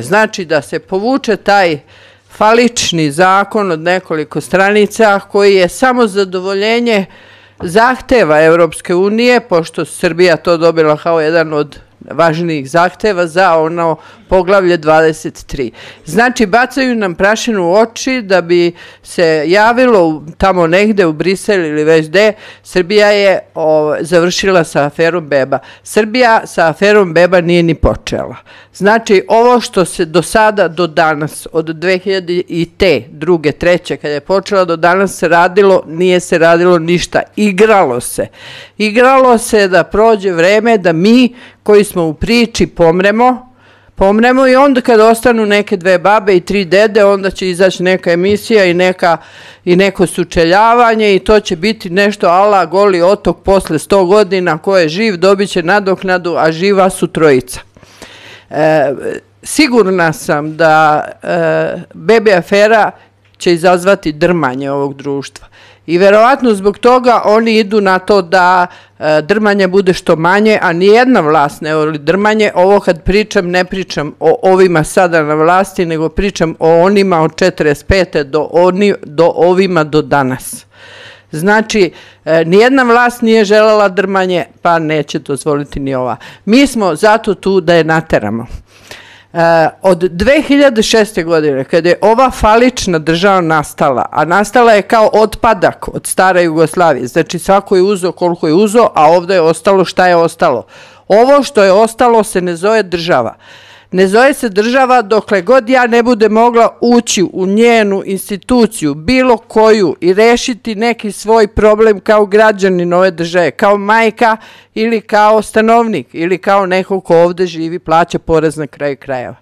E, znači da se povuče taj falični zakon od nekoliko stranica koji je samo zadovoljenje zahteva Evropske unije, pošto Srbija to dobila kao jedan od važnijih zahteva za ono poglavlje 23. Znači, bacaju nam prašinu u oči da bi se javilo tamo negde u Brisel ili već gde, Srbija je završila sa aferom Beba. Srbija sa aferom Beba nije ni počela. Znači, ovo što se do sada, do danas, od 2000 i druge, treće, kad je počela, do danas se radilo, nije se radilo ništa. Igralo se. Igralo se da prođe vreme da mi koji smo u priči pomremo, pomremo i onda kad ostanu neke dve babe i tri dede, onda će izaći neka emisija i, neka, i neko sučeljavanje i to će biti nešto ala goli otok posle 100 godina ko je živ, dobit će nadoknadu, a živa su trojica. E, sigurna sam da e, bebe afera će izazvati drmanje ovog društva i verovatno zbog toga oni idu na to da e, drmanje bude što manje, a nijedna vlast ne voli drmanje. Ovo kad pričam, ne pričam o ovima sada na vlasti, nego pričam o onima od 45. do ovima do danas. Znači, e, nijedna vlast nije želala drmanje, pa neće to dozvoliti ni ova. Mi smo zato tu da je nateramo. Eh, od 2006. godine, kada je ova falična država nastala, a nastala je kao otpadak od stare Jugoslavije, znači svako je uzo koliko je uzo, a ovdje je ostalo šta je ostalo. Ovo što je ostalo se ne zove država. Ne zove se država dokle god ja ne bude mogla ući u njenu instituciju, bilo koju, i rešiti neki svoj problem kao građanin ove države, kao majka ili kao stanovnik ili kao neko ko ovde živi, plaća porez na kraju krajeva.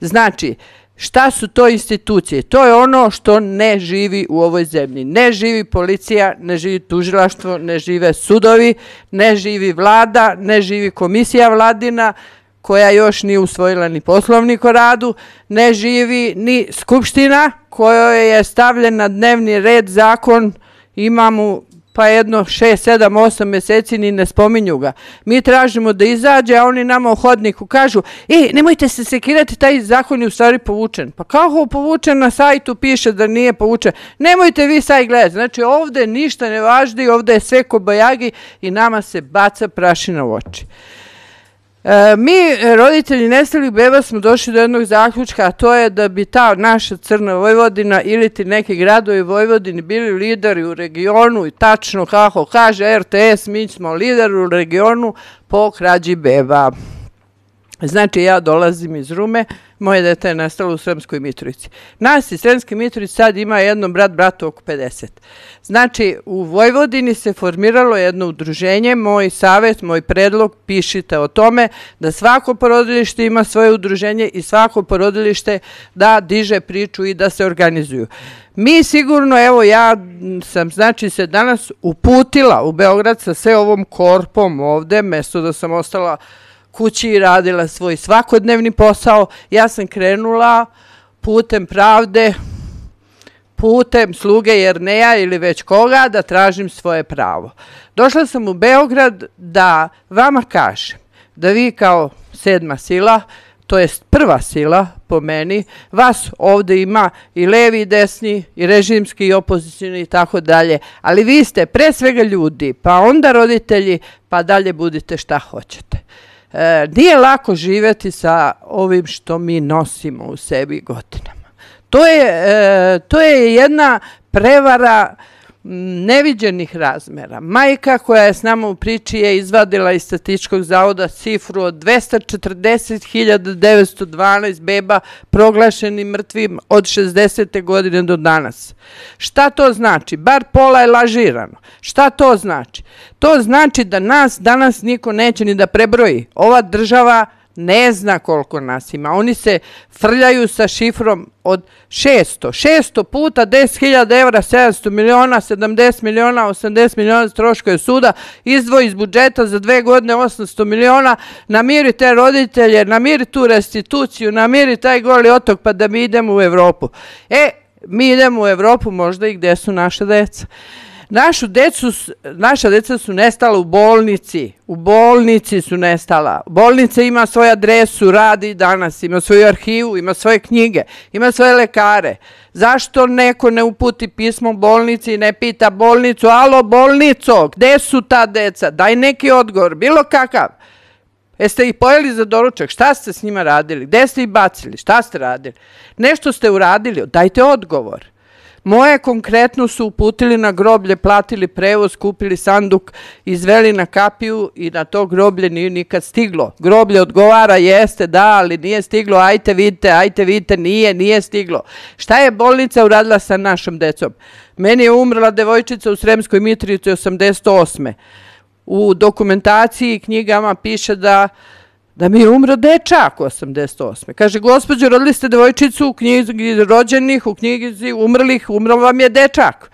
Znači, Šta su to institucije? To je ono što ne živi u ovoj zemlji. Ne živi policija, ne živi tužilaštvo, ne žive sudovi, ne živi vlada, ne živi komisija vladina, koja još nije usvojila ni poslovnik o radu, ne živi ni skupština koja je stavljena na dnevni red zakon, imamo pa jedno 6, 7, 8 mjeseci ni ne spominju ga. Mi tražimo da izađe, a oni nama u hodniku kažu, e, nemojte se sekirati, taj zakon je u stvari povučen. Pa kako povučen na sajtu piše da nije povučen? Nemojte vi saj gledati. Znači ovdje ništa ne važdi, ovdje je sve ko bajagi i nama se baca prašina u oči. E, mi, e, roditelji nestalih beba, smo došli do jednog zaključka, a to je da bi ta naša Crna Vojvodina ili ti neki gradovi Vojvodini bili lideri u regionu i tačno kako kaže RTS, mi smo lideri u regionu po krađi beba. Znači, ja dolazim iz Rume, moje dete je nastalo u Sremskoj Mitrovici. Nas iz Sremskoj Mitrovici sad ima jedno brat, brato oko 50. Znači, u Vojvodini se formiralo jedno udruženje, moj savjet, moj predlog, pišite o tome da svako porodilište ima svoje udruženje i svako porodilište da diže priču i da se organizuju. Mi sigurno, evo ja sam znači se danas uputila u Beograd sa sve ovom korpom ovde, mesto da sam ostala kući i radila svoj svakodnevni posao. Ja sam krenula putem pravde, putem sluge Jerneja ili već koga da tražim svoje pravo. Došla sam u Beograd da vama kažem da vi kao sedma sila, to je prva sila po meni, vas ovde ima i levi i desni i režimski i opozicijni i tako dalje, ali vi ste pre svega ljudi, pa onda roditelji, pa dalje budite šta hoćete. E, nije lako živjeti sa ovim što mi nosimo u sebi godinama. To je, e, to je jedna prevara neviđenih razmera. Majka koja je s nama u priči je izvadila iz statičkog zavoda cifru od 240.912 beba proglašeni mrtvim od 60. godine do danas. Šta to znači? Bar pola je lažirano. Šta to znači? To znači da nas danas niko neće ni da prebroji. Ova država je ne zna koliko nas ima. Oni se frljaju sa šifrom od 600. 600 puta 10.000 evra, 700 miliona, 70 miliona, 80 miliona troškoje suda, izdvoj iz budžeta za dve godine 800 miliona, namiri te roditelje, namiri tu restituciju, namiri taj goli otok pa da mi idemo u Evropu. E, mi idemo u Evropu možda i gdje su naše djeca. Našu decu, naša deca su nestala u bolnici. U bolnici su nestala. Bolnica ima svoju adresu, radi danas, ima svoju arhivu, ima svoje knjige, ima svoje lekare. Zašto neko ne uputi pismo bolnici i ne pita bolnicu, alo bolnico, gde su ta deca? Daj neki odgovor, bilo kakav. Jeste ih pojeli za doručak? Šta ste s njima radili? Gde ste ih bacili? Šta ste radili? Nešto ste uradili? Dajte Odgovor. Moje konkretno su uputili na groblje, platili prevoz, kupili sanduk, izveli na kapiju i na to groblje nije nikad stiglo. Groblje odgovara, jeste, da, ali nije stiglo, ajte vidite, ajte vidite, nije, nije stiglo. Šta je bolnica uradila sa našom decom? Meni je umrla devojčica u Sremskoj Mitrici 88. U dokumentaciji i knjigama piše da da mi je umro dečak 88. Kaže, gospođo, rodili ste devojčicu u knjizi rođenih, u knjizi umrlih, umro vam je dečak.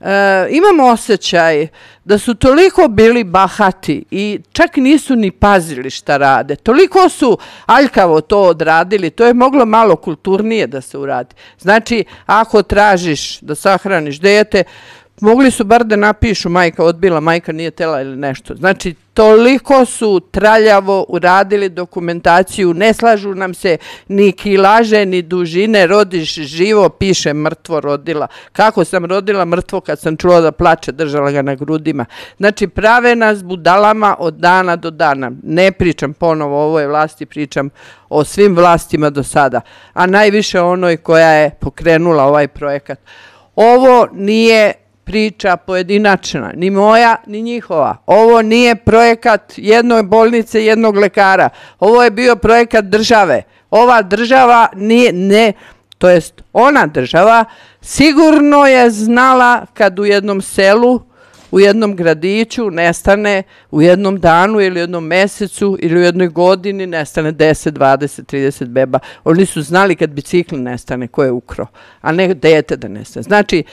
E, imam osjećaj da su toliko bili bahati i čak nisu ni pazili šta rade. Toliko su aljkavo to odradili, to je moglo malo kulturnije da se uradi. Znači, ako tražiš da sahraniš dete, mogli su bar da napišu majka odbila, majka nije tela ili nešto. Znači, toliko su traljavo uradili dokumentaciju, ne slažu nam se ni kilaže, ni dužine, rodiš živo, piše mrtvo rodila. Kako sam rodila mrtvo kad sam čula da plače, držala ga na grudima. Znači, prave nas budalama od dana do dana. Ne pričam ponovo o ovoj vlasti, pričam o svim vlastima do sada, a najviše onoj koja je pokrenula ovaj projekat. Ovo nije priča pojedinačna, ni moja, ni njihova. Ovo nije projekat jednoj bolnice, jednog lekara. Ovo je bio projekat države. Ova država nije, ne, to jest ona država, sigurno je znala kad u jednom selu, u jednom gradiću nestane u jednom danu ili u jednom mesecu ili u jednoj godini nestane 10, 20, 30 beba. Oni su znali kad bicikl nestane ko je ukro, a ne dete da nestane. Znači,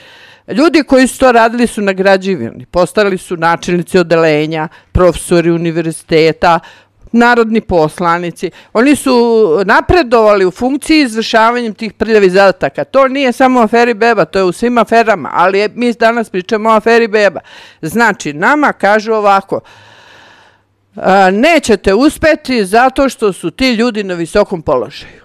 Ljudi koji su to radili su nagrađivani. Postali su načelnici odelenja, profesori univerziteta, narodni poslanici. Oni su napredovali u funkciji izvršavanjem tih prljavih zadataka. To nije samo aferi beba, to je u svim aferama, ali mi danas pričamo o aferi beba. Znači, nama kažu ovako, nećete uspeti zato što su ti ljudi na visokom položaju.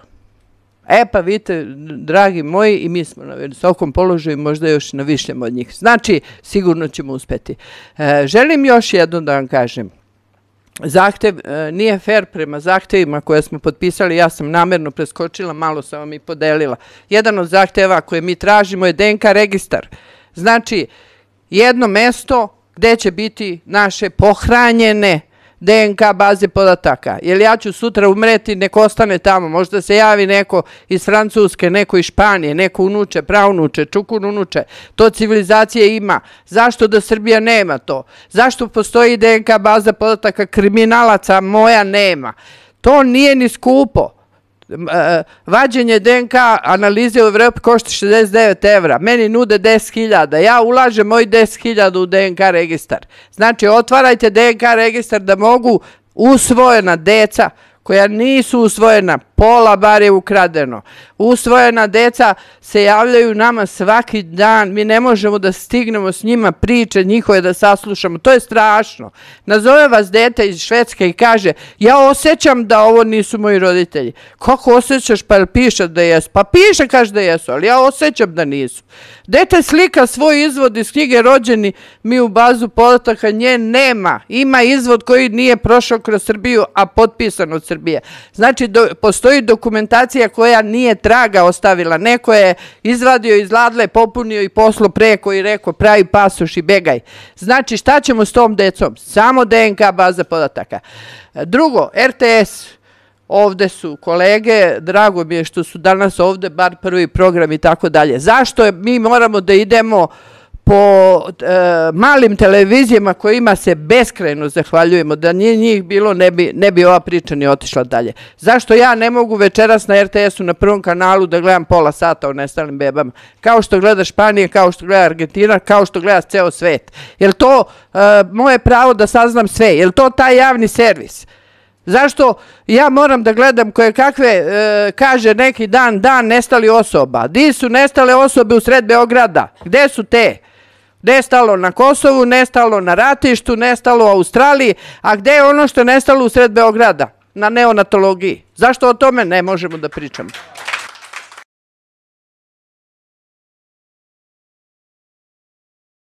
E pa vidite, dragi moji, i mi smo na visokom položaju, možda još na višljem od njih. Znači, sigurno ćemo uspeti. E, želim još jedno da vam kažem. Zahtev e, nije fair prema zahtevima koje smo potpisali. Ja sam namerno preskočila, malo sam vam i podelila. Jedan od zahteva koje mi tražimo je DNK registar. Znači, jedno mesto gde će biti naše pohranjene DNK baze podataka. Jer ja ću sutra umreti, neko ostane tamo. Možda se javi neko iz Francuske, neko iz Španije, neko unuče, pravnuče, čukun unuče. To civilizacije ima. Zašto da Srbija nema to? Zašto postoji DNK baza podataka kriminalaca? Moja nema. To nije ni skupo. E, vađenje DNK analize u Evropi košta 69 evra. Meni nude 10.000. Ja ulažem moj 10.000 u DNK registar. Znači, otvarajte DNK registar da mogu usvojena deca koja nisu usvojena, pola bar je ukradeno. Usvojena deca se javljaju nama svaki dan, mi ne možemo da stignemo s njima priče njihove da saslušamo. To je strašno. Nazove vas deta iz Švedske i kaže, ja osjećam da ovo nisu moji roditelji. Kako osjećaš pa piše da jesu? Pa piše kaže da jesu, ali ja osjećam da nisu. Dete slika svoj izvod iz knjige rođeni mi u bazu podataka nje nema. Ima izvod koji nije prošao kroz Srbiju, a potpisan od Srbije. Znači, do, postoji postoji dokumentacija koja nije traga ostavila. Neko je izvadio iz ladle, popunio i poslo preko i rekao pravi pasoš i begaj. Znači šta ćemo s tom decom? Samo DNK baza podataka. Drugo, RTS. Ovde su kolege, drago mi je što su danas ovde bar prvi program i tako dalje. Zašto mi moramo da idemo... Uh, po e, malim televizijama kojima se beskrajno zahvaljujemo da nije njih bilo ne bi, ne bi ova priča ni otišla dalje. Zašto ja ne mogu večeras na RTS-u na prvom kanalu da gledam pola sata o nestalim bebama? Kao što gleda Španija, kao što gleda Argentina, kao što gleda ceo svet. Je li to e, moje pravo da saznam sve? Je li to taj javni servis? Zašto ja moram da gledam koje kakve e, kaže neki dan, dan nestali osoba? Di su nestale osobe u sred Beograda? Gde su te? nestalo na Kosovu, nestalo na ratištu, nestalo u Australiji, a gde je ono što je nestalo u sred Beograda? Na neonatologiji. Zašto o tome ne možemo da pričamo?